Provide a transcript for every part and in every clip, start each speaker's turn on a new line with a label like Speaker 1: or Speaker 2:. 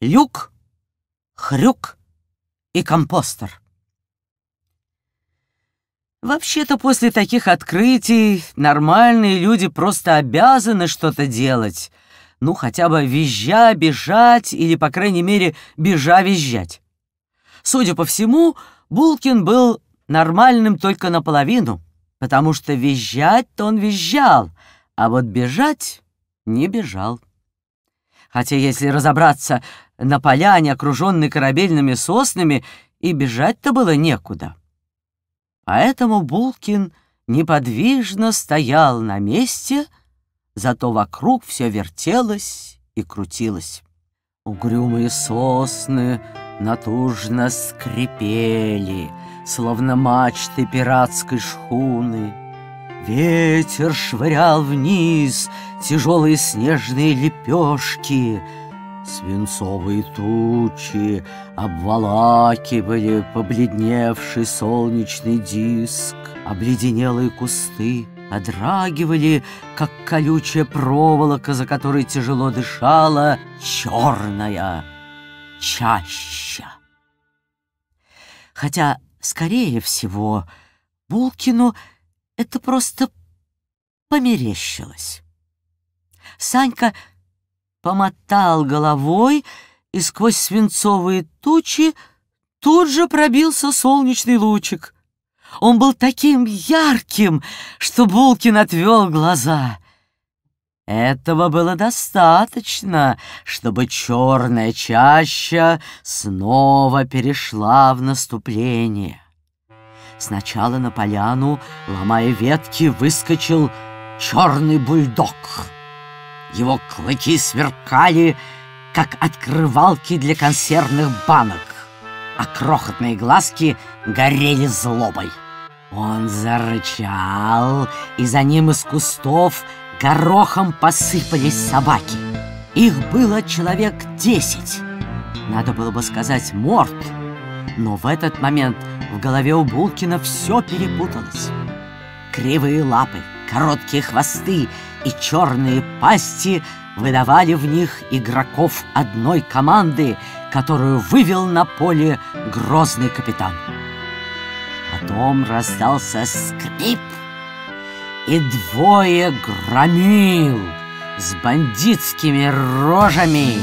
Speaker 1: люк, хрюк и компостер. Вообще-то после таких открытий нормальные люди просто обязаны что-то делать. Ну, хотя бы визжа бежать или, по крайней мере, бежа визжать. Судя по всему, Булкин был нормальным только наполовину, потому что визжать-то он визжал, а вот бежать не бежал. Хотя, если разобраться, на поляне, окруженной корабельными соснами, и бежать-то было некуда. Поэтому а Булкин неподвижно стоял на месте, зато вокруг все вертелось и крутилось. Угрюмые сосны натужно скрипели, словно мачты пиратской шхуны. Ветер швырял вниз тяжелые снежные лепешки — Свинцовые тучи обволакивали побледневший солнечный диск, обледенелые кусты подрагивали, как колючая проволока, за которой тяжело дышала черная чаща. Хотя, скорее всего, Булкину это просто померещилось. Санька помотал головой, и сквозь свинцовые тучи тут же пробился солнечный лучик. Он был таким ярким, что Булкин отвел глаза. Этого было достаточно, чтобы черная чаща снова перешла в наступление. Сначала на поляну, ломая ветки, выскочил черный бульдог — его клыки сверкали, как открывалки для консервных банок, а крохотные глазки горели злобой. Он зарычал, и за ним из кустов горохом посыпались собаки. Их было человек десять. Надо было бы сказать морд, но в этот момент в голове у Булкина все перепуталось. Кривые лапы, короткие хвосты — и черные пасти выдавали в них игроков одной команды, которую вывел на поле грозный капитан. Потом раздался скрип, и двое громил с бандитскими рожами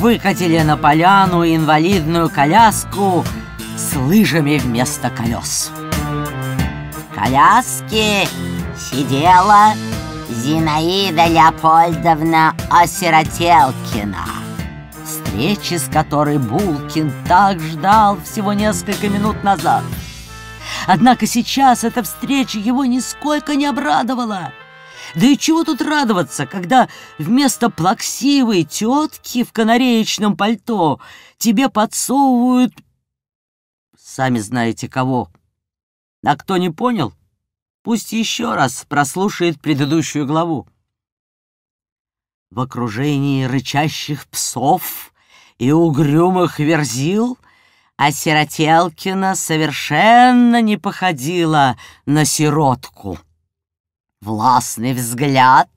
Speaker 1: выкатили на поляну инвалидную коляску с лыжами вместо колес. В коляске сидела Зинаида Леопольдовна Осиротелкина, встречи с которой Булкин так ждал всего несколько минут назад. Однако сейчас эта встреча его нисколько не обрадовала. Да и чего тут радоваться, когда вместо плаксивой тетки в канареечном пальто тебе подсовывают... Сами знаете кого. А кто не понял, пусть еще раз прослушает предыдущую главу. В окружении рычащих псов и угрюмых верзил а Сиротелкина совершенно не походила на сиротку. Властный взгляд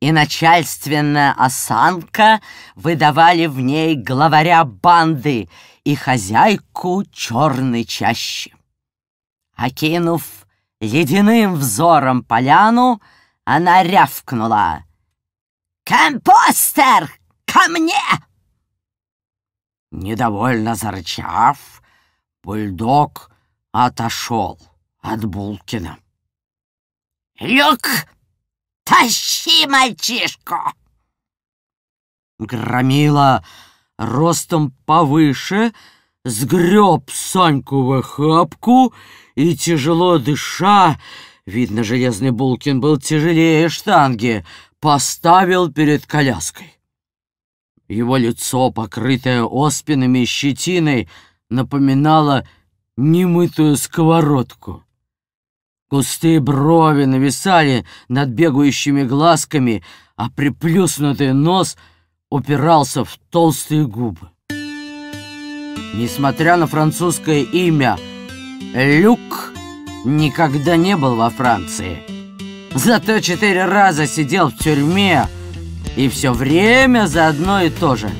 Speaker 1: и начальственная осанка выдавали в ней главаря банды и хозяйку черной чащи. Окинув единым взором поляну, она рявкнула. «Компостер, ко мне!» Недовольно зарычав, бульдог отошел от Булкина. «Люк, тащи мальчишку!» Громила ростом повыше, сгреб Саньку в охапку и и, тяжело дыша, видно, железный Булкин был тяжелее штанги, поставил перед коляской. Его лицо, покрытое оспинами и щетиной, напоминало немытую сковородку. Густые брови нависали над бегающими глазками, а приплюснутый нос упирался в толстые губы. Несмотря на французское имя — Люк никогда не был во Франции. Зато четыре раза сидел в тюрьме и все время за одно и то же.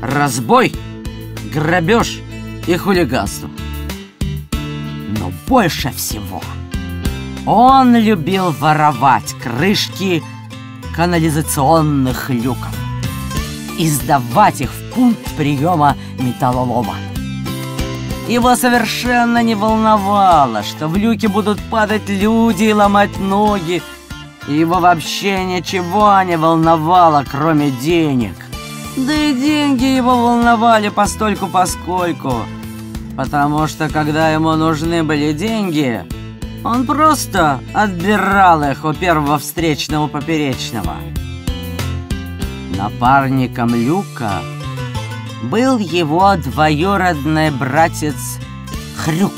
Speaker 1: Разбой, грабеж и хулиганство. Но больше всего он любил воровать крышки канализационных люков и сдавать их в пункт приема металлолома. Его совершенно не волновало, что в люке будут падать люди и ломать ноги. его вообще ничего не волновало, кроме денег. Да и деньги его волновали постольку-поскольку. Потому что когда ему нужны были деньги, он просто отбирал их у первого встречного поперечного. Напарником Люка был его двоюродный братец Хрюк.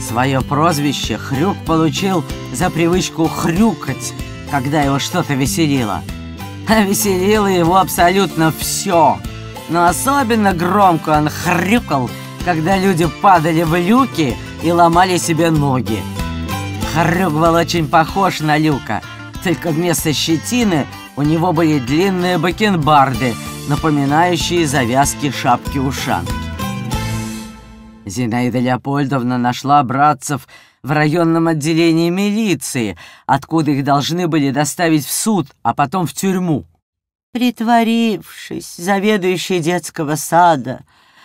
Speaker 1: Свое прозвище Хрюк получил за привычку хрюкать, когда его что-то веселило. А веселило его абсолютно все. Но особенно громко он хрюкал, когда люди падали в люки и ломали себе ноги. Хрюк был очень похож на люка, только вместо щетины у него были длинные бакенбарды – напоминающие завязки шапки-ушанки. Зинаида Леопольдовна нашла братцев в районном отделении милиции, откуда их должны были доставить в суд, а потом в тюрьму. Притворившись заведующей детского сада,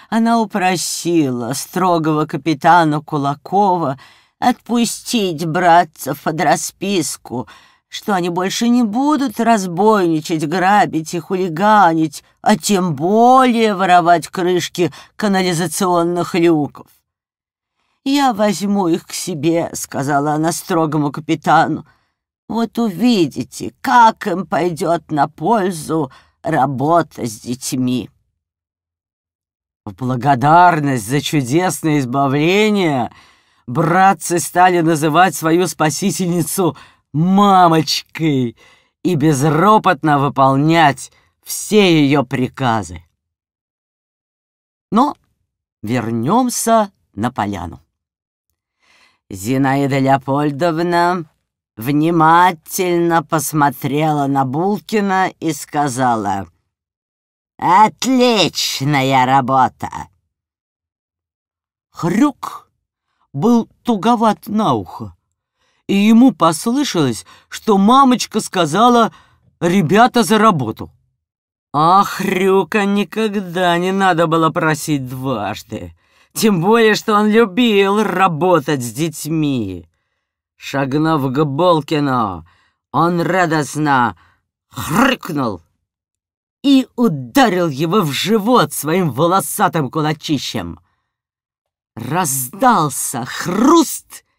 Speaker 1: она упросила строгого капитана Кулакова отпустить братцев под расписку — что они больше не будут разбойничать, грабить и хулиганить, а тем более воровать крышки канализационных люков. «Я возьму их к себе», — сказала она строгому капитану. «Вот увидите, как им пойдет на пользу работа с детьми». В благодарность за чудесное избавление братцы стали называть свою спасительницу — мамочкой и безропотно выполнять все ее приказы. Но вернемся на поляну. Зинаида Леопольдовна внимательно посмотрела на Булкина и сказала «Отличная работа!» Хрюк был туговат на ухо, и ему послышалось, что мамочка сказала «ребята за работу». Ах, Рюка, никогда не надо было просить дважды. Тем более, что он любил работать с детьми. Шагнув к Болкину, он радостно хрыкнул и ударил его в живот своим волосатым кулачищем. Раздался хруст —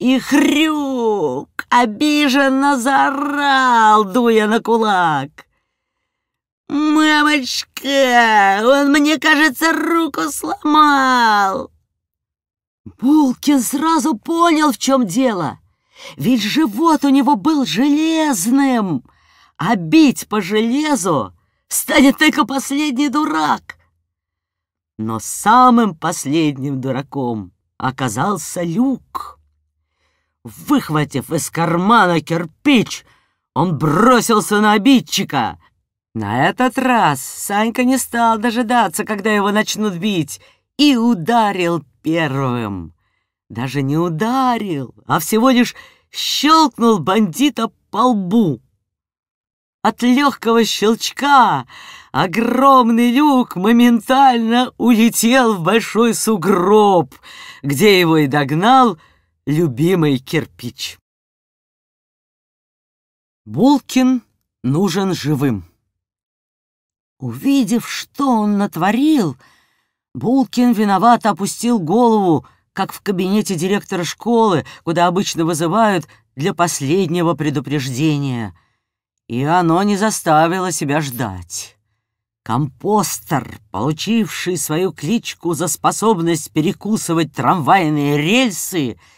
Speaker 1: и хрюк обиженно заорал, дуя на кулак. «Мамочка, он, мне кажется, руку сломал!» Булкин сразу понял, в чем дело. Ведь живот у него был железным, а бить по железу станет только последний дурак. Но самым последним дураком оказался Люк. Выхватив из кармана кирпич, он бросился на обидчика. На этот раз Санька не стал дожидаться, когда его начнут бить, и ударил первым. Даже не ударил, а всего лишь щелкнул бандита по лбу. От легкого щелчка огромный люк моментально улетел в большой сугроб, где его и догнал — любимый кирпич. Булкин нужен живым. Увидев, что он натворил, Булкин виновато опустил голову, как в кабинете директора школы, куда обычно вызывают для последнего предупреждения. И оно не заставило себя ждать. Компостер, получивший свою кличку за способность перекусывать трамвайные рельсы, —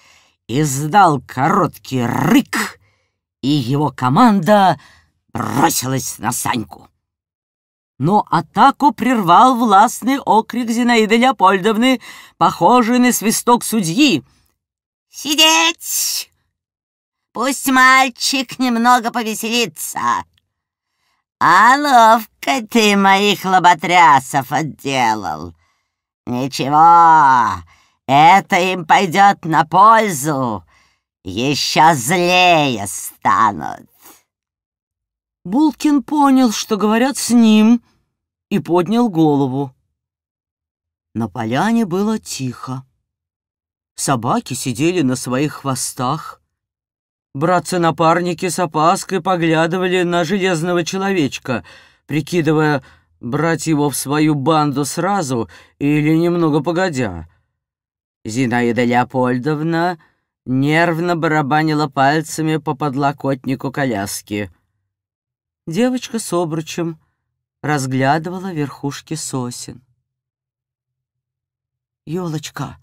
Speaker 1: издал короткий рык, и его команда бросилась на Саньку. Но атаку прервал властный окрик Зинаиды Леопольдовны, похожий на свисток судьи. «Сидеть! Пусть мальчик немного повеселится!» А ловко ты моих лоботрясов отделал. Ничего, это им пойдет на пользу. Еще злее станут. Булкин понял, что говорят с ним, и поднял голову. На поляне было тихо. Собаки сидели на своих хвостах. Братцы-напарники с опаской поглядывали на железного человечка, прикидывая, брать его в свою банду сразу или немного погодя. Зинаида Леопольдовна нервно барабанила пальцами по подлокотнику коляски. Девочка с обручем разглядывала верхушки сосен. «Елочка,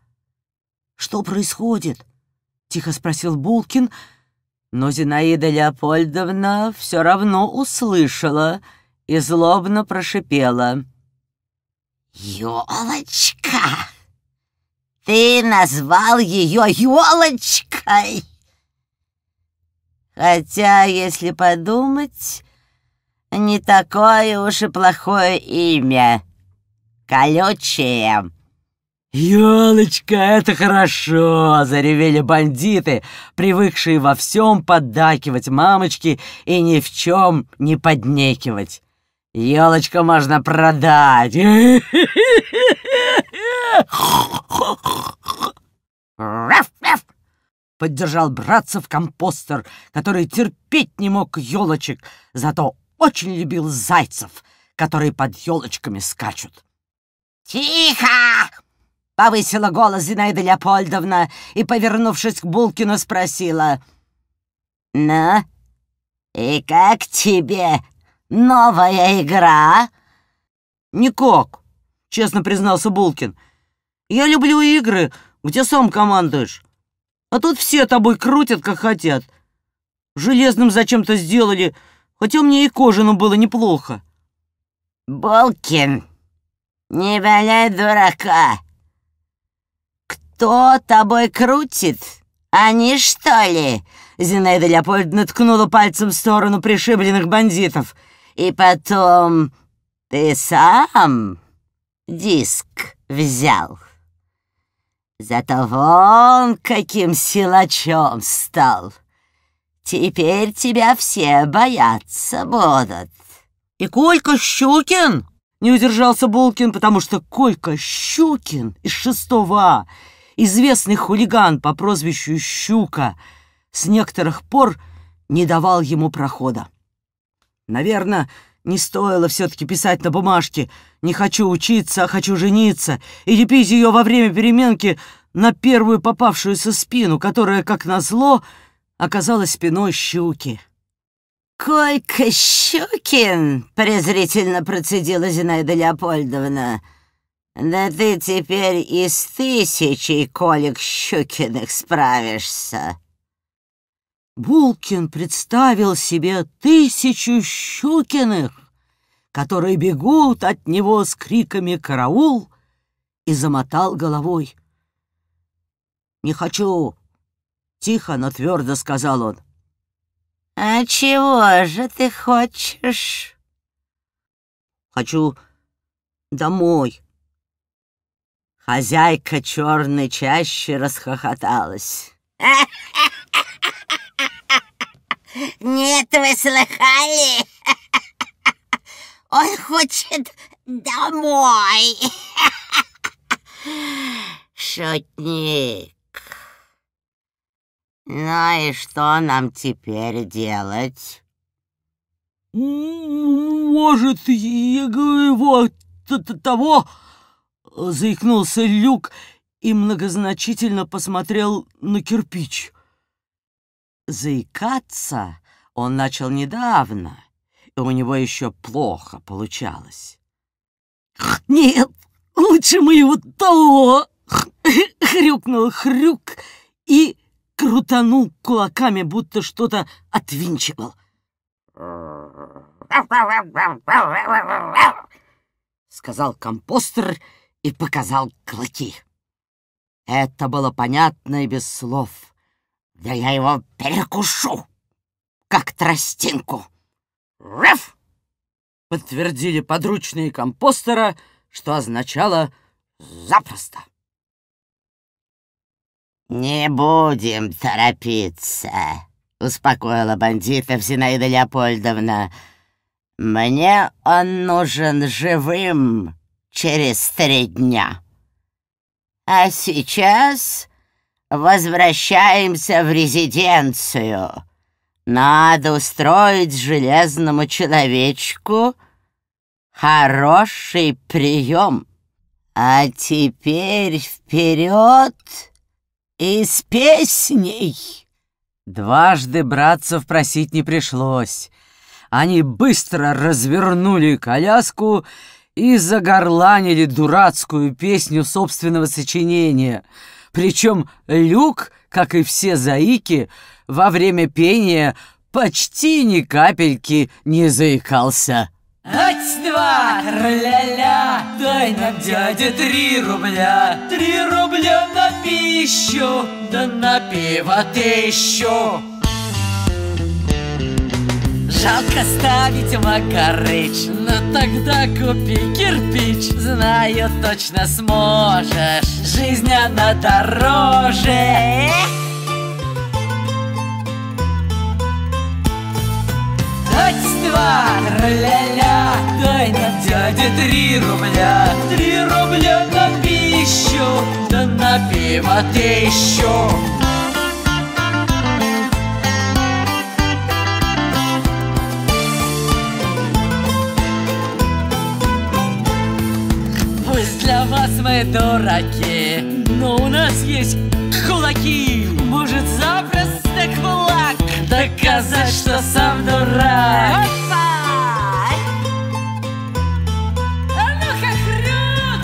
Speaker 1: что происходит?» — тихо спросил Булкин, но Зинаида Леопольдовна все равно услышала и злобно прошипела. «Елочка!» Ты назвал ее елочкой? Хотя, если подумать, не такое уж и плохое имя. Колючее. «Елочка, это хорошо!» — заревели бандиты, привыкшие во всем поддакивать мамочке и ни в чем не поднекивать. «Елочку можно продать!» «Раф-раф!» — поддержал братцев компостер, который терпеть не мог елочек, зато очень любил зайцев, которые под елочками скачут. «Тихо!» — повысила голос Зинаида Леопольдовна и, повернувшись к Булкину, спросила. «Ну, и как тебе новая игра?» «Никак», — честно признался Булкин. — я люблю игры, где сам командуешь. А тут все тобой крутят, как хотят. Железным зачем-то сделали, хотя мне и кожаным было неплохо. Болкин, не валяй дурака. Кто тобой крутит? Они что ли? Зинаида Леопольдовна ткнула пальцем в сторону пришибленных бандитов. И потом ты сам диск взял. Зато вон каким силачом стал. Теперь тебя все бояться будут. И Колька Щукин? Не удержался Булкин, потому что Колька Щукин из шестого А, известный хулиган по прозвищу Щука, с некоторых пор не давал ему прохода. Наверное, не стоило все-таки писать на бумажке. Не хочу учиться, а хочу жениться. И не ее во время переменки на первую попавшуюся спину, которая, как назло, оказалась спиной щуки. «Колька Щукин!» — презрительно процедила Зинаида Леопольдовна. «Да ты теперь и с тысячей Колик Щукиных справишься!» Булкин представил себе тысячу Щукиных, которые бегут от него с криками «Караул!» и замотал головой. «Не хочу!» — тихо, но твердо сказал он. «А чего же ты хочешь?» «Хочу домой!» Хозяйка черной чаще расхохоталась. Нет, вы слыхали? Он хочет домой. Шутник. Ну и что нам теперь делать? Может, его того? Заикнулся Люк и многозначительно посмотрел на кирпич заикаться он начал недавно, и у него еще плохо получалось. «Нет, лучше мы его того!» — хрюкнул хрюк и крутанул кулаками, будто что-то отвинчивал. Сказал компостер и показал клыки. Это было понятно и без слов. Да я его перекушу, как тростинку. Реф! Подтвердили подручные компостера, что означало «запросто». «Не будем торопиться», — успокоила бандитов Зинаида Леопольдовна. «Мне он нужен живым через три дня. А сейчас возвращаемся в резиденцию. Надо устроить железному человечку хороший прием. А теперь вперед и с песней!» Дважды братцев просить не пришлось. Они быстро развернули коляску и загорланили дурацкую песню собственного сочинения — причем Люк, как и все заики, во время пения почти ни капельки не заикался.
Speaker 2: Ать-два, ля-ля, дай нам дядя три рубля, три рубля на пищу, да на пиво тысячу. Жалко ставить макарыч Но ну тогда купи кирпич Знаю, точно сможешь Жизнь она дороже Эх! два, ля-ля, дай нам дяде три рубля Три рубля на пищу, да на пиво еще. нас вы дураки, но у нас есть кулаки. Может запросто кулак доказать, что сам дурак. Опа! А ну-ка,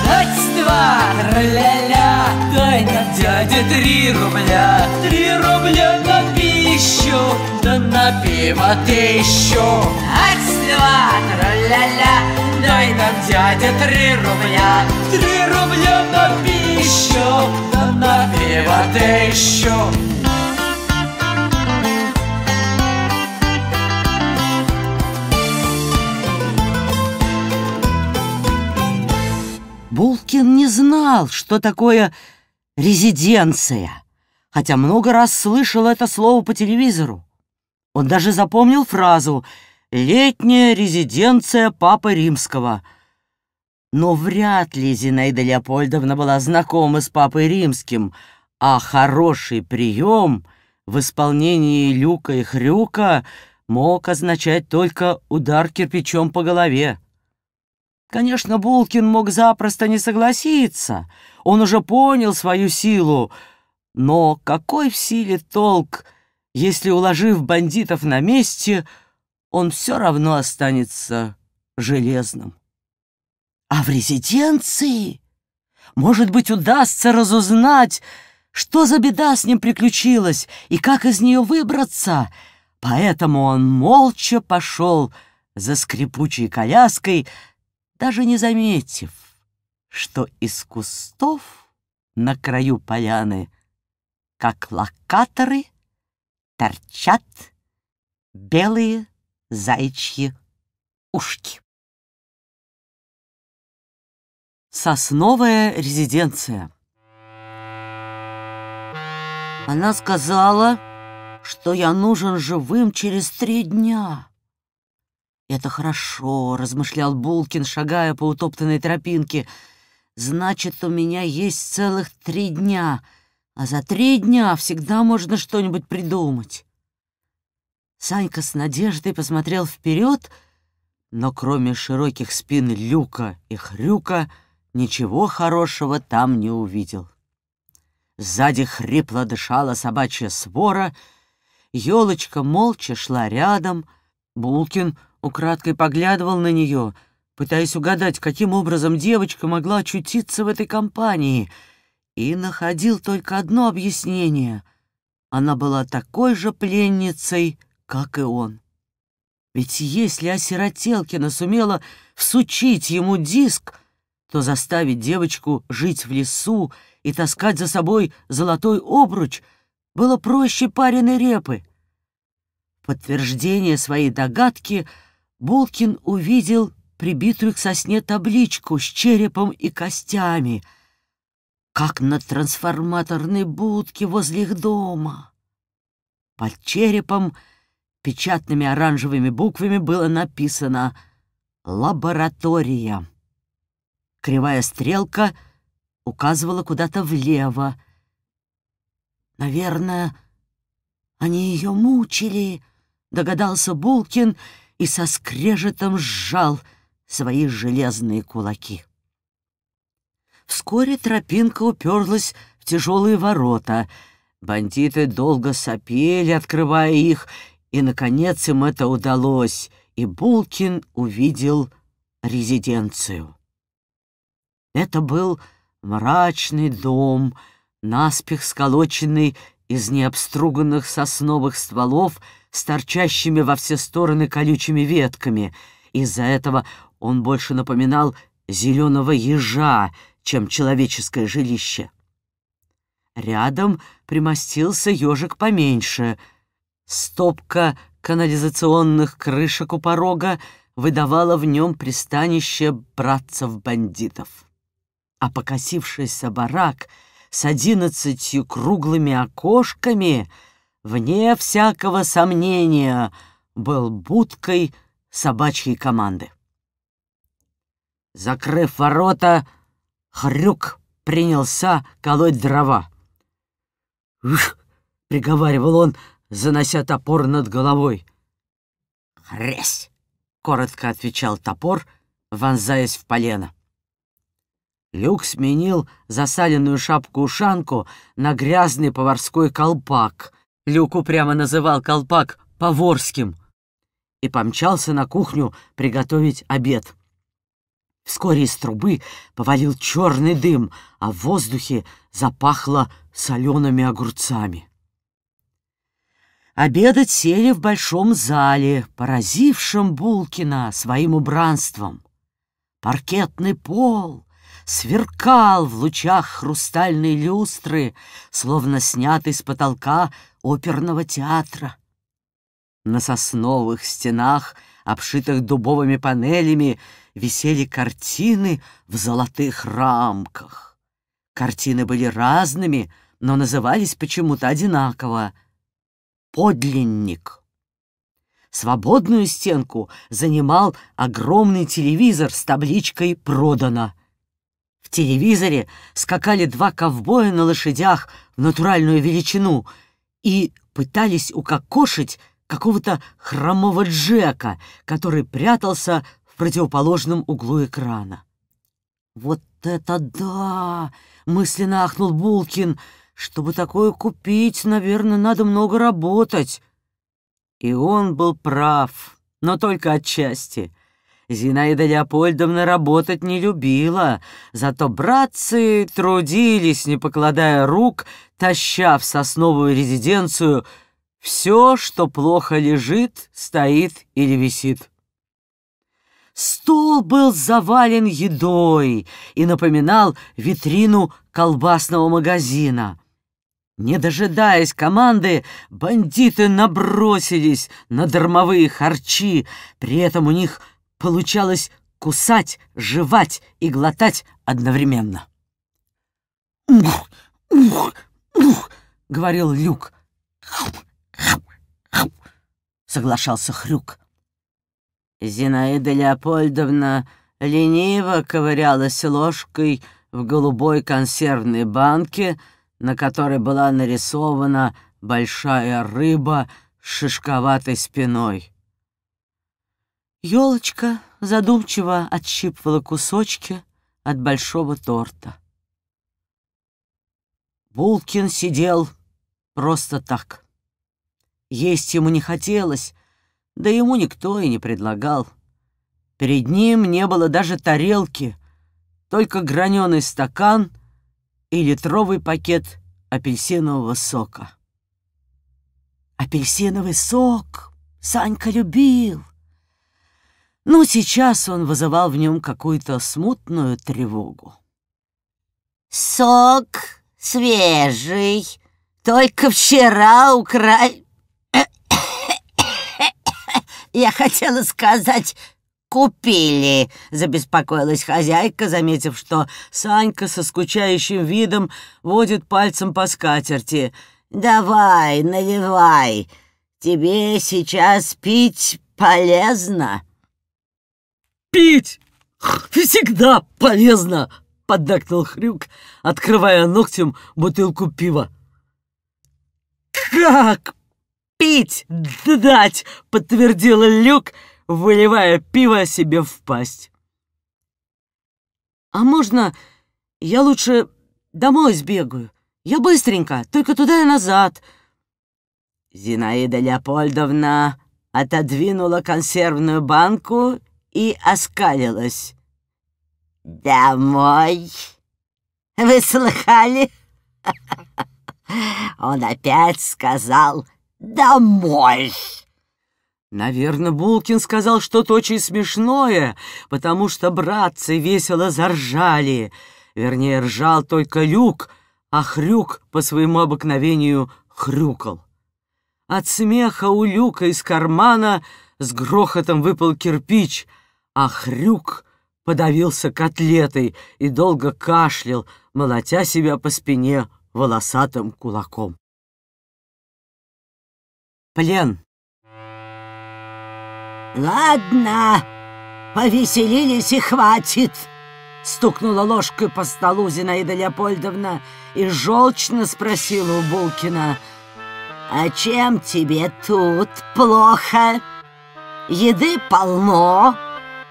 Speaker 2: Раз-два, ля-ля, дай нам дядя три рубля, три рубля на пищу да на пиво ты еще Отсвела, тра-ля-ля, дай нам, дядя, три рубля Три рубля на пищу, да на пиво ты еще
Speaker 1: Булкин не знал, что такое резиденция, хотя много раз слышал это слово по телевизору. Он даже запомнил фразу «Летняя резиденция Папы Римского». Но вряд ли Зинаида Леопольдовна была знакома с Папой Римским, а хороший прием в исполнении Люка и Хрюка мог означать только удар кирпичом по голове. Конечно, Булкин мог запросто не согласиться, он уже понял свою силу, но какой в силе толк — если уложив бандитов на месте, он все равно останется железным. А в резиденции, может быть, удастся разузнать, что за беда с ним приключилась и как из нее выбраться. Поэтому он молча пошел за скрипучей коляской, даже не заметив, что из кустов на краю поляны, как локаторы, торчат белые заячьи ушки. Сосновая резиденция. Она сказала, что я нужен живым через три дня. «Это хорошо», — размышлял Булкин, шагая по утоптанной тропинке. «Значит, у меня есть целых три дня, а за три дня всегда можно что-нибудь придумать. Санька с надеждой посмотрел вперед, но кроме широких спин Люка и Хрюка ничего хорошего там не увидел. Сзади хрипло дышала собачья свора, елочка молча шла рядом, Булкин украдкой поглядывал на нее, пытаясь угадать, каким образом девочка могла очутиться в этой компании — и находил только одно объяснение. Она была такой же пленницей, как и он. Ведь если осиротелкина сумела всучить ему диск, то заставить девочку жить в лесу и таскать за собой золотой обруч было проще пареной репы. подтверждение своей догадки Булкин увидел прибитую к сосне табличку с черепом и костями — как на трансформаторной будке возле их дома. Под черепом печатными оранжевыми буквами было написано «Лаборатория». Кривая стрелка указывала куда-то влево. «Наверное, они ее мучили», — догадался Булкин и со скрежетом сжал свои железные кулаки. Вскоре тропинка уперлась в тяжелые ворота. Бандиты долго сопели, открывая их, и, наконец, им это удалось, и Булкин увидел резиденцию. Это был мрачный дом, наспех сколоченный из необструганных сосновых стволов с торчащими во все стороны колючими ветками. Из-за этого он больше напоминал зеленого ежа, чем человеческое жилище. Рядом примостился ежик поменьше. Стопка канализационных крышек у порога выдавала в нем пристанище братцев-бандитов. А покосившийся барак с одиннадцатью круглыми окошками, вне всякого сомнения, был будкой собачьей команды. Закрыв ворота, Хрюк принялся колоть дрова. «Ух!» — приговаривал он, занося топор над головой. «Хресь!» — коротко отвечал топор, вонзаясь в полено. Люк сменил засаленную шапку-ушанку на грязный поварской колпак. Люк упрямо называл колпак «поворским» и помчался на кухню приготовить обед. Вскоре из трубы повалил черный дым, а в воздухе запахло солеными огурцами. Обедать сели в большом зале, поразившем Булкина своим убранством. Паркетный пол сверкал в лучах хрустальной люстры, словно снятый с потолка оперного театра. На сосновых стенах обшитых дубовыми панелями, висели картины в золотых рамках. Картины были разными, но назывались почему-то одинаково — «Подлинник». Свободную стенку занимал огромный телевизор с табличкой «Продано». В телевизоре скакали два ковбоя на лошадях в натуральную величину и пытались укокошить какого-то хромого Джека, который прятался в противоположном углу экрана. «Вот это да!» — мысленно ахнул Булкин. «Чтобы такое купить, наверное, надо много работать». И он был прав, но только отчасти. Зинаида Леопольдовна работать не любила, зато братцы трудились, не покладая рук, таща в сосновую резиденцию — все, что плохо лежит, стоит или висит. Стол был завален едой и напоминал витрину колбасного магазина. Не дожидаясь команды, бандиты набросились на дармовые харчи, при этом у них получалось кусать, жевать и глотать одновременно. «Ух, ух, ух!» — говорил Люк соглашался Хрюк. Зинаида Леопольдовна лениво ковырялась ложкой в голубой консервной банке, на которой была нарисована большая рыба с шишковатой спиной. Ёлочка задумчиво отщипывала кусочки от большого торта. Булкин сидел просто так. Есть ему не хотелось, да ему никто и не предлагал. Перед ним не было даже тарелки, только граненый стакан и литровый пакет апельсинового сока. Апельсиновый сок Санька любил. Но ну, сейчас он вызывал в нем какую-то смутную тревогу. «Сок свежий, только вчера украли. «Я хотела сказать, купили», — забеспокоилась хозяйка, заметив, что Санька со скучающим видом водит пальцем по скатерти. «Давай, наливай, тебе сейчас пить полезно». «Пить всегда полезно», — поддакнул Хрюк, открывая ногтем бутылку пива. «Как пить дать!» — подтвердил Люк, выливая пиво себе в пасть. «А можно я лучше домой сбегаю? Я быстренько, только туда и назад». Зинаида Леопольдовна отодвинула консервную банку и оскалилась. «Домой? Вы слыхали?» Он опять сказал домой. Наверное, Булкин сказал что-то очень смешное, потому что братцы весело заржали. Вернее, ржал только Люк, а Хрюк по своему обыкновению хрюкал. От смеха у Люка из кармана с грохотом выпал кирпич, а Хрюк подавился котлетой и долго кашлял, молотя себя по спине волосатым кулаком плен. «Ладно, повеселились и хватит!» Стукнула ложкой по столу Зинаида Леопольдовна и желчно спросила у Булкина, «А чем тебе тут плохо? Еды полно,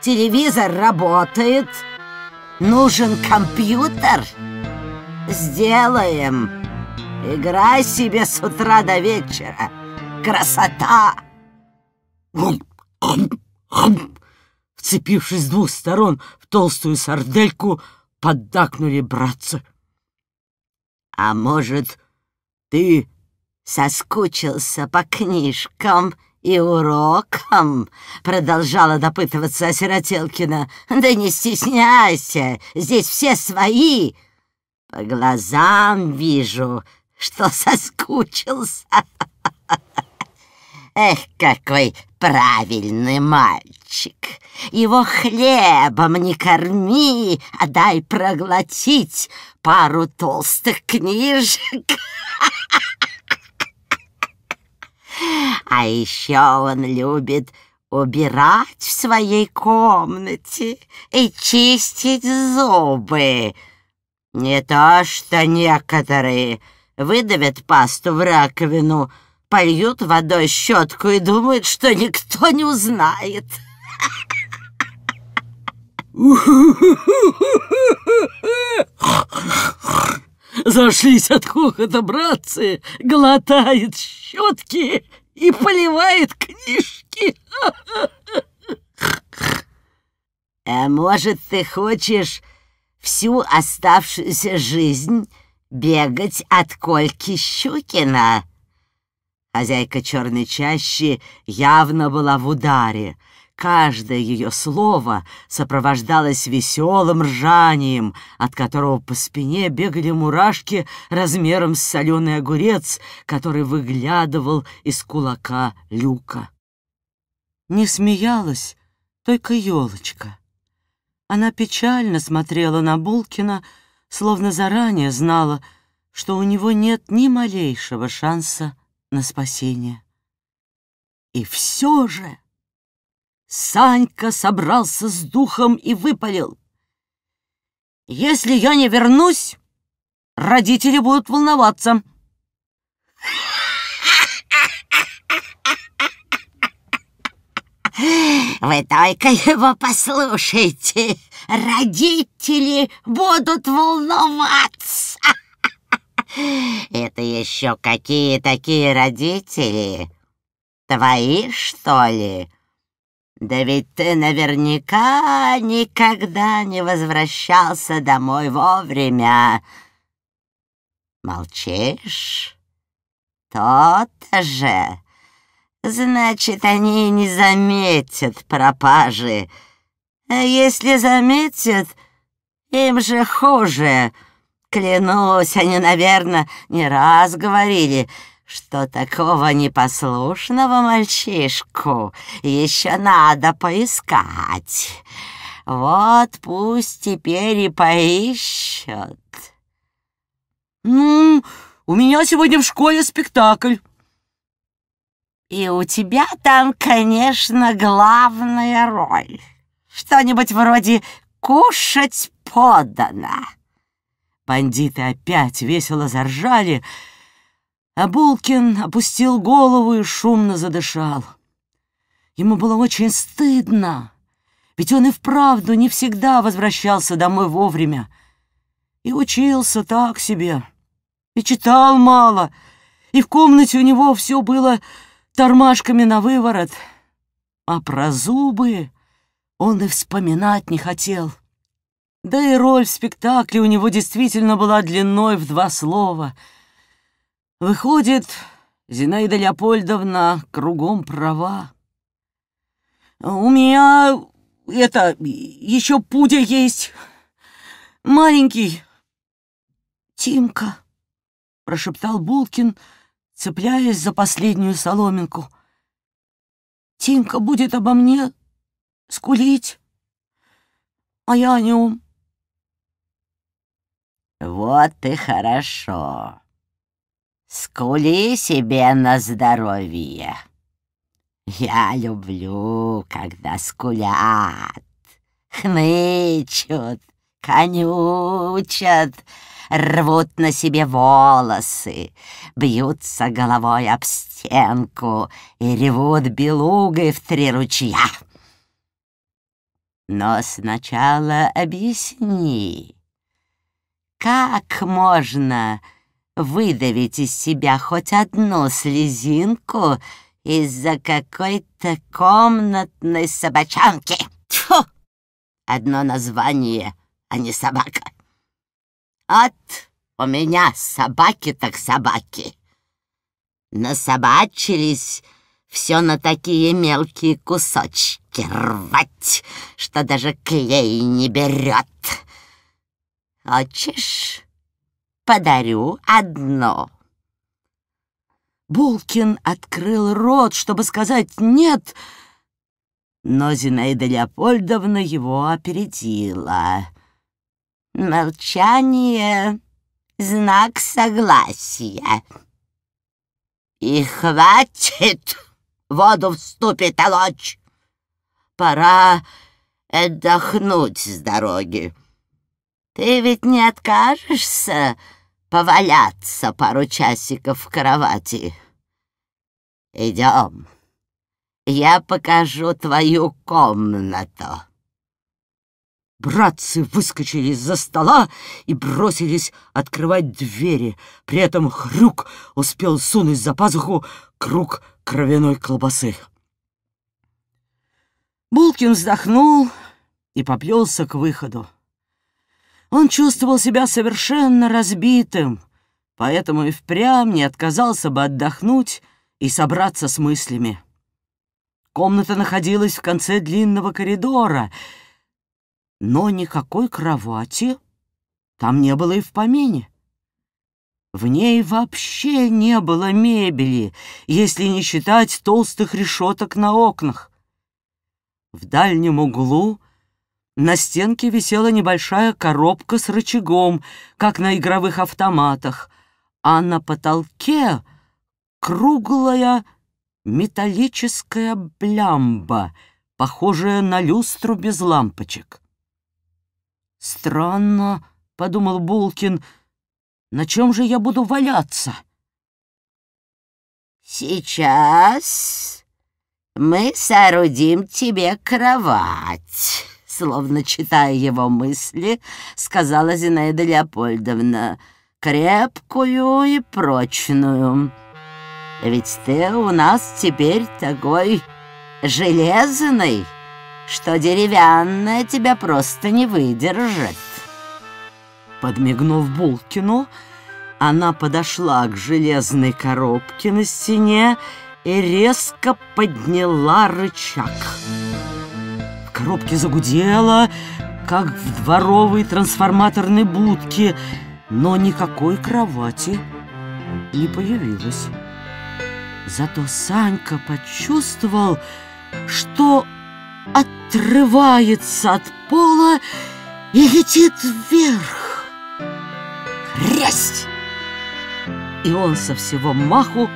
Speaker 1: телевизор работает, нужен компьютер? Сделаем! Играй себе с утра до вечера!» красота!» Вцепившись с двух сторон в толстую сардельку, поддакнули братцы. «А может, ты соскучился по книжкам и урокам?» Продолжала допытываться Осиротелкина. «Да не стесняйся, здесь все свои. По глазам вижу, что соскучился». Эх, какой правильный мальчик! Его хлебом не корми, а дай проглотить пару толстых книжек. А еще он любит убирать в своей комнате и чистить зубы. Не то что некоторые выдавят пасту в раковину — польют водой щетку и думают, что никто не узнает.
Speaker 2: Зашлись от
Speaker 1: хохота, братцы, глотает щетки и поливает книжки. А может, ты хочешь всю оставшуюся жизнь бегать от Кольки Щукина? Хозяйка черной чащи явно была в ударе. Каждое ее слово сопровождалось веселым ржанием, от которого по спине бегали мурашки размером с соленый огурец, который выглядывал из кулака люка. Не смеялась только елочка. Она печально смотрела на Булкина, словно заранее знала, что у него нет ни малейшего шанса на спасение. И все же Санька собрался с духом и выпалил. «Если я не вернусь, родители будут волноваться». Вы только его послушайте. Родители будут волноваться. Это еще какие такие родители? Твои, что ли? Да ведь ты наверняка никогда не возвращался домой вовремя. Молчишь? Тот же. Значит, они не заметят пропажи. А если заметят, им же хуже. Клянусь, они, наверное, не раз говорили, что такого непослушного мальчишку еще надо поискать. Вот пусть теперь и поищут. Ну, у меня сегодня в школе спектакль. И у тебя там, конечно, главная роль. Что-нибудь вроде «кушать подано». Бандиты опять весело заржали, а Булкин опустил голову и шумно задышал. Ему было очень стыдно, ведь он и вправду не всегда возвращался домой вовремя. И учился так себе, и читал мало, и в комнате у него все было тормашками на выворот. А про зубы он и вспоминать не хотел. — да и роль в спектакле у него действительно была длиной в два слова. Выходит, Зинаида Леопольдовна кругом права. «У меня это, еще пудя есть. Маленький. Тимка, прошептал Булкин, цепляясь за последнюю соломинку. Тимка будет обо мне скулить, а я о нем. «Вот и хорошо. Скули себе на здоровье. Я люблю, когда скулят, хнычут, конючат, рвут на себе волосы, бьются головой об стенку и ревут белугой в три ручья. Но сначала объясни, как можно выдавить из себя хоть одну слезинку из-за какой-то комнатной собачонки? Тьфу! Одно название, а не собака. От у меня собаки так собаки. Насобачились все на такие мелкие кусочки рвать, что даже клей не берет. Хочешь, подарю одно?» Булкин открыл рот, чтобы сказать «нет», но Зинаида Леопольдовна его опередила. «Молчание — знак согласия. И хватит воду вступит толочь. Пора отдохнуть с дороги». Ты ведь не откажешься поваляться пару часиков в кровати? Идем. Я покажу твою комнату. Братцы выскочили из-за стола и бросились открывать двери. При этом Хрюк успел сунуть за пазуху круг кровяной колбасы. Булкин вздохнул и поплелся к выходу. Он чувствовал себя совершенно разбитым, поэтому и впрямь не отказался бы отдохнуть и собраться с мыслями. Комната находилась в конце длинного коридора, но никакой кровати там не было и в помине. В ней вообще не было мебели, если не считать толстых решеток на окнах. В дальнем углу — на стенке висела небольшая коробка с рычагом, как на игровых автоматах, а на потолке круглая металлическая блямба, похожая на люстру без лампочек. «Странно», — подумал Булкин, — «на чем же я буду валяться?» «Сейчас мы соорудим тебе кровать» словно читая его мысли, сказала Зинаида Леопольдовна, «крепкую и прочную. Ведь ты у нас теперь такой железный, что деревянная тебя просто не выдержит». Подмигнув Булкину, она подошла к железной коробке на стене и резко подняла рычаг коробке загудело, как в дворовой трансформаторной будке, но никакой кровати не появилось. Зато Санька почувствовал, что отрывается от пола и летит вверх. Хрясть! И он со всего маху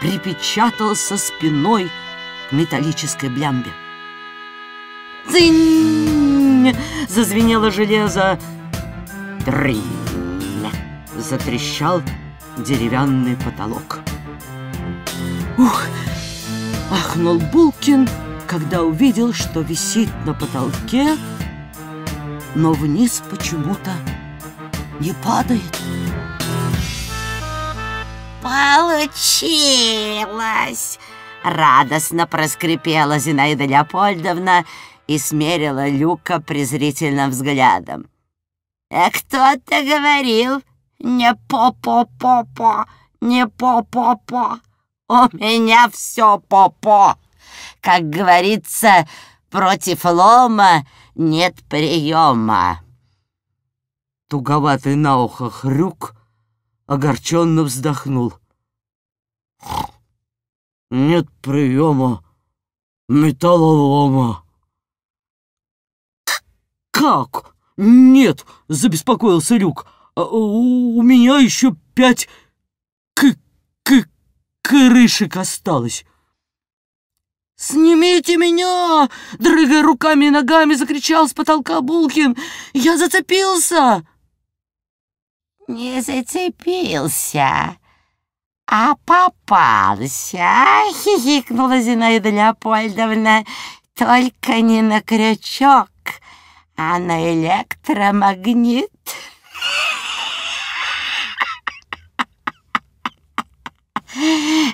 Speaker 1: припечатался спиной к металлической блямбе. Цинь! Зазвенело железо. Тринь! Затрещал деревянный потолок. Ух! Ахнул Булкин, когда увидел, что висит на потолке, но вниз почему-то не падает. «Получилось!» — радостно проскрипела Зинаида Леопольдовна, и смерила Люка презрительным взглядом. «А «Э, кто-то говорил, не по-по-по-по, не по-по-по, у меня все по-по. Как говорится, против лома нет приема». Туговатый на ухо хрюк огорченно вздохнул. «Нет приема металлолома». «Как? Нет!» — забеспокоился Люк. А, «У меня еще пять к к крышек осталось». «Снимите меня!» — дрыгая руками и ногами, закричал с потолка Булкин. «Я зацепился!» «Не зацепился, а попался!» — хихикнула Зинаида Леопольдовна. «Только не на крючок!» а на электромагнит.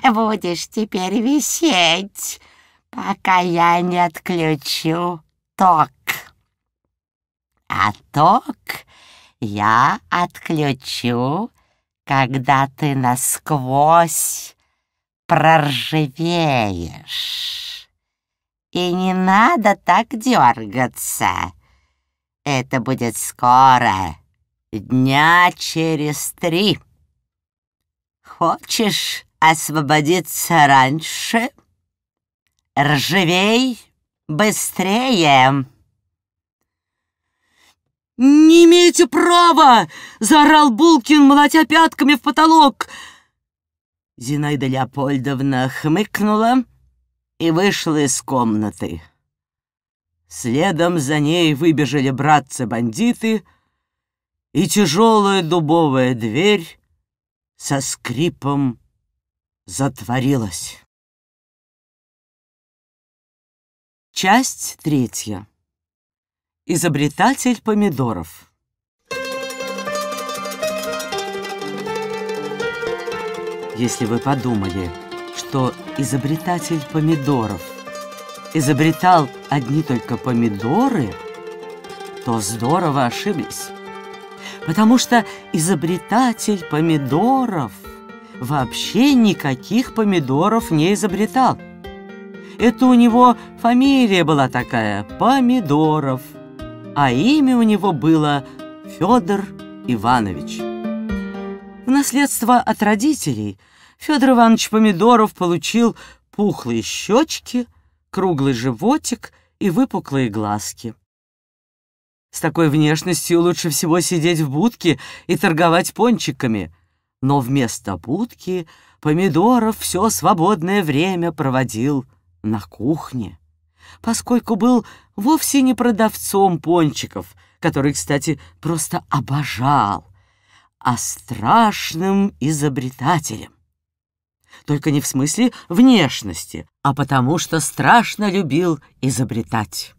Speaker 1: Будешь теперь висеть, пока я не отключу ток. А ток я отключу, когда ты насквозь проржавеешь. И не надо так дергаться. Это будет скоро, дня через три. Хочешь освободиться раньше? Ржавей быстрее!» «Не имеете права!» — заорал Булкин, молотя пятками в потолок. Зинаида Леопольдовна хмыкнула и вышла из комнаты. Следом за ней выбежали братцы-бандиты, и тяжелая дубовая дверь со скрипом затворилась. Часть третья. Изобретатель помидоров. Если вы подумали, что изобретатель помидоров — изобретал одни только помидоры, то здорово ошиблись. Потому что изобретатель помидоров вообще никаких помидоров не изобретал. Это у него фамилия была такая – Помидоров, а имя у него было Федор Иванович. В наследство от родителей Федор Иванович Помидоров получил пухлые щечки – круглый животик и выпуклые глазки. С такой внешностью лучше всего сидеть в будке и торговать пончиками. Но вместо будки Помидоров все свободное время проводил на кухне, поскольку был вовсе не продавцом пончиков, который, кстати, просто обожал, а страшным изобретателем только не в смысле внешности, а потому что страшно любил изобретать.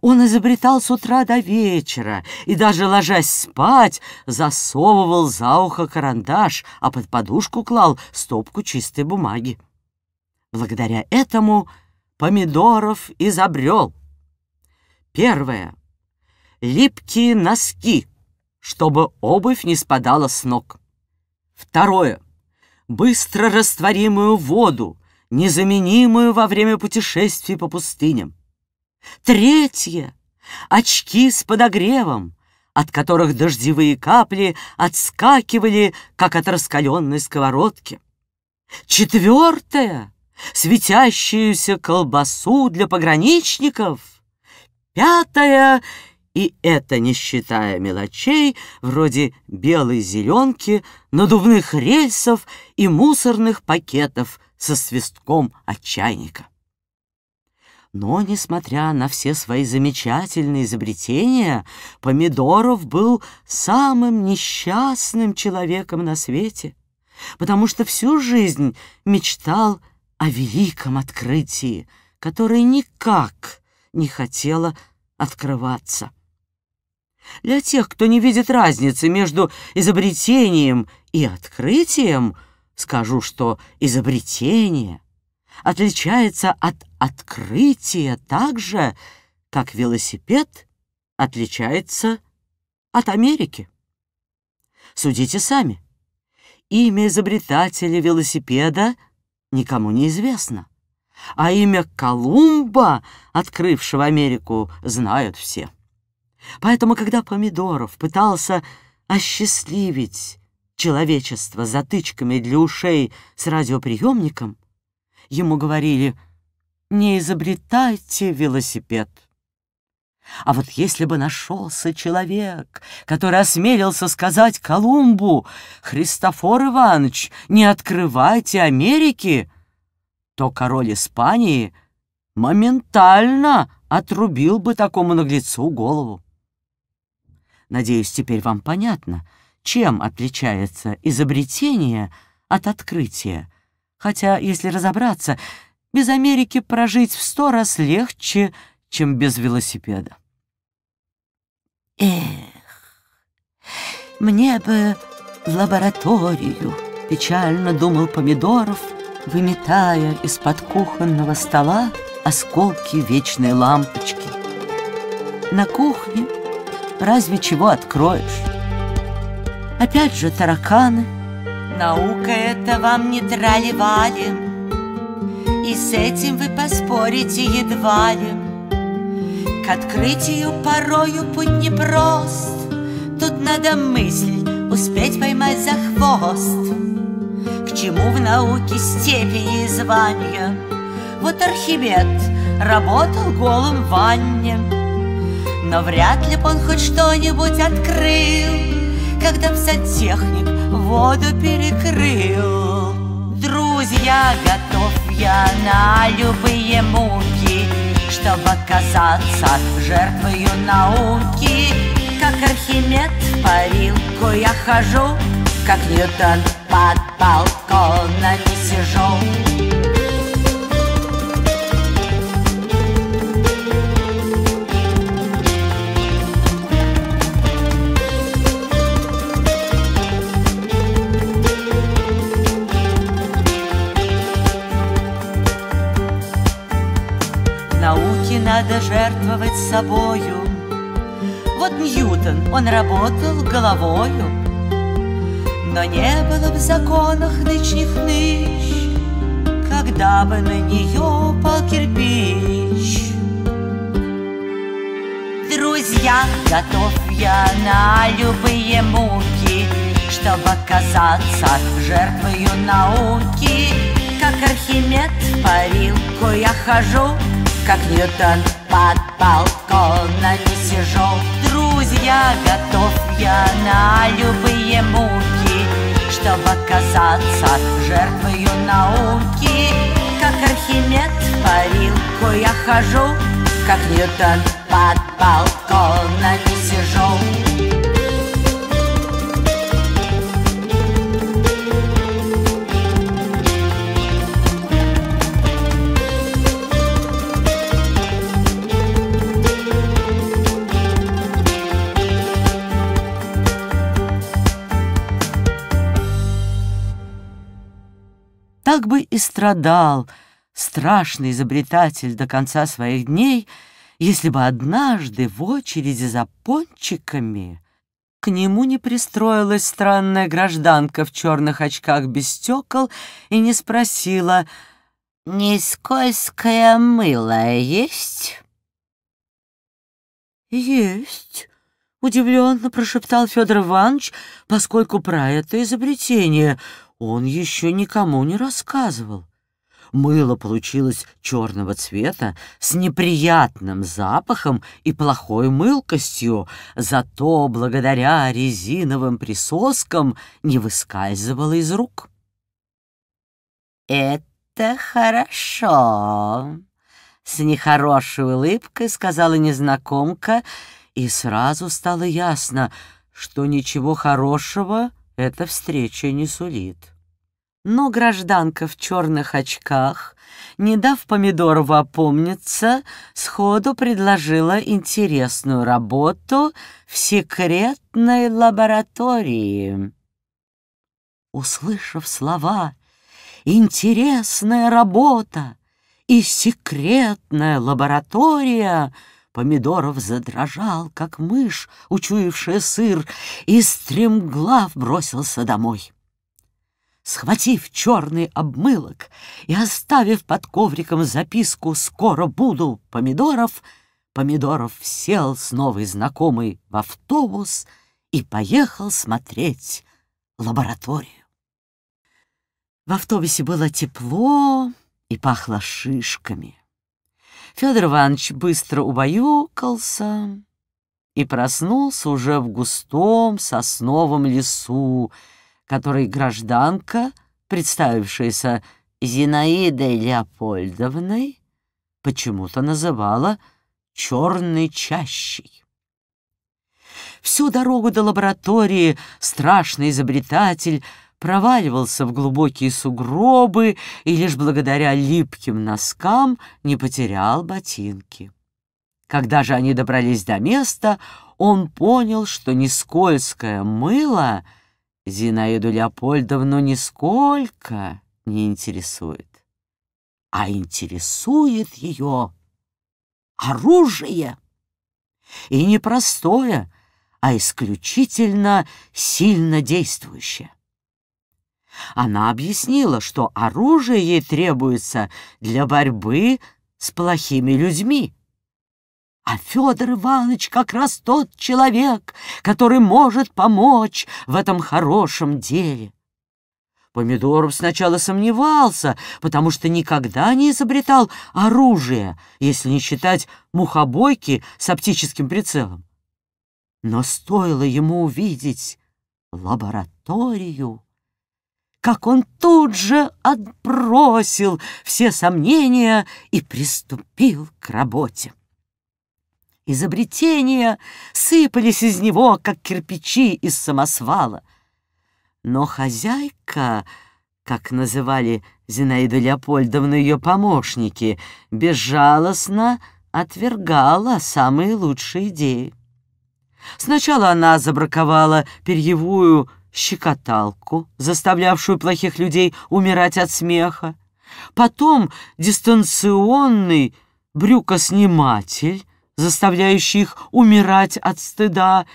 Speaker 1: Он изобретал с утра до вечера и даже, ложась спать, засовывал за ухо карандаш, а под подушку клал стопку чистой бумаги. Благодаря этому Помидоров изобрел. Первое. Липкие носки, чтобы обувь не спадала с ног. Второе быстро растворимую воду, незаменимую во время путешествий по пустыням. Третье — очки с подогревом, от которых дождевые капли отскакивали, как от раскаленной сковородки. Четвертое — светящуюся колбасу для пограничников. Пятое — и это не считая мелочей, вроде белой зеленки, надувных рельсов и мусорных пакетов со свистком от чайника. Но, несмотря на все свои замечательные изобретения, Помидоров был самым несчастным человеком на свете, потому что всю жизнь мечтал о великом открытии, которое никак не хотело открываться. Для тех, кто не видит разницы между изобретением и открытием, скажу, что изобретение отличается от открытия так же, как велосипед отличается от Америки. Судите сами. Имя изобретателя велосипеда никому не известно, а имя Колумба, открывшего Америку, знают все. Поэтому, когда Помидоров пытался осчастливить человечество затычками для ушей с радиоприемником, ему говорили «Не изобретайте велосипед». А вот если бы нашелся человек, который осмелился сказать Колумбу «Христофор Иванович, не открывайте Америки», то король Испании моментально отрубил бы такому наглецу голову. Надеюсь, теперь вам понятно, чем отличается изобретение от открытия. Хотя, если разобраться, без Америки прожить в сто раз легче, чем без велосипеда. «Эх, мне бы в лабораторию!» — печально думал Помидоров, выметая из-под кухонного стола осколки вечной лампочки. На кухне разве чего откроешь. Опять же тараканы. Наука это вам не трали-вали, И с этим вы поспорите едва ли. К открытию порою путь непрост, Тут надо мысль успеть поймать за хвост. К чему в науке степени и звания? Вот Архимед работал голым в ванне. Но вряд ли б он хоть что-нибудь открыл Когда б сантехник воду перекрыл Друзья, готов я на любые муки Чтобы оказаться жертвою науки Как Архимед по ринку я хожу Как Ньютон под палку головою, но не было в законах нычних ныч, когда бы на нее пал кирпич. Друзья, готов я на любые муки, чтобы оказаться жертвою науки. Как Архимед по вилку я хожу, как Ньютон под балконом сижу. Друзья, готов я на любые муки, чтобы оказаться жертвою науки. Как Архимед по вилку я хожу, как Ньютон под балконом сижу. как бы и страдал страшный изобретатель до конца своих дней, если бы однажды в очереди за пончиками к нему не пристроилась странная гражданка в черных очках без стекол и не спросила «Не скользкое мыло есть?» «Есть», — удивленно прошептал Федор Иванович, поскольку про это изобретение он еще никому не рассказывал. Мыло получилось черного цвета с неприятным запахом и плохой мылкостью, зато благодаря резиновым присоскам не выскальзывало из рук. «Это хорошо», — с нехорошей улыбкой сказала незнакомка, и сразу стало ясно, что ничего хорошего эта встреча не сулит. Но гражданка в черных очках, не дав помидору опомниться, сходу предложила интересную работу в секретной лаборатории. Услышав слова «интересная работа» и «секретная лаборатория», помидоров задрожал, как мышь, учуявшая сыр, и стремглав бросился домой. Схватив черный обмылок и оставив под ковриком записку «Скоро буду, помидоров», Помидоров сел с новой знакомой в автобус и поехал смотреть лабораторию. В автобусе было тепло и пахло шишками. Федор Иванович быстро убаюкался и проснулся уже в густом сосновом лесу, который гражданка, представившаяся Зинаидой Леопольдовной, почему-то называла «черной чащей». Всю дорогу до лаборатории страшный изобретатель проваливался в глубокие сугробы и лишь благодаря липким носкам не потерял ботинки. Когда же они добрались до места, он понял, что нескользкое скользкое мыло Зинаиду Леопольдовну нисколько не интересует. А интересует ее оружие. И не простое, а исключительно сильно действующее. Она объяснила, что оружие ей требуется для борьбы с плохими людьми. А Федор Иванович как раз тот человек, который может помочь в этом хорошем деле. Помидоров сначала сомневался, потому что никогда не изобретал оружие, если не считать мухобойки с оптическим прицелом. Но стоило ему увидеть лабораторию, как он тут же отбросил все сомнения и приступил к работе. Изобретения сыпались из него, как кирпичи из самосвала. Но хозяйка, как называли Зинаида Леопольдовна ее помощники, безжалостно отвергала самые лучшие идеи. Сначала она забраковала перьевую щекоталку, заставлявшую плохих людей умирать от смеха, потом дистанционный брюкосниматель, заставляющий их умирать от стыда,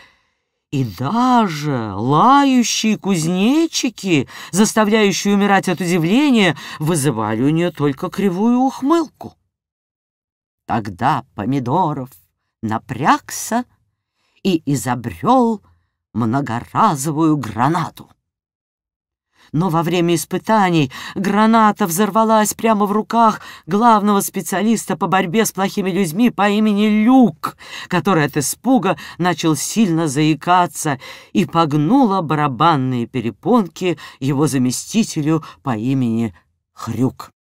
Speaker 1: и даже лающие кузнечики, заставляющие умирать от удивления, вызывали у нее только кривую ухмылку. Тогда Помидоров напрягся и изобрел многоразовую гранату. Но во время испытаний граната взорвалась прямо в руках главного специалиста по борьбе с плохими людьми по имени Люк, который от испуга начал сильно заикаться и погнула барабанные перепонки его заместителю по имени Хрюк.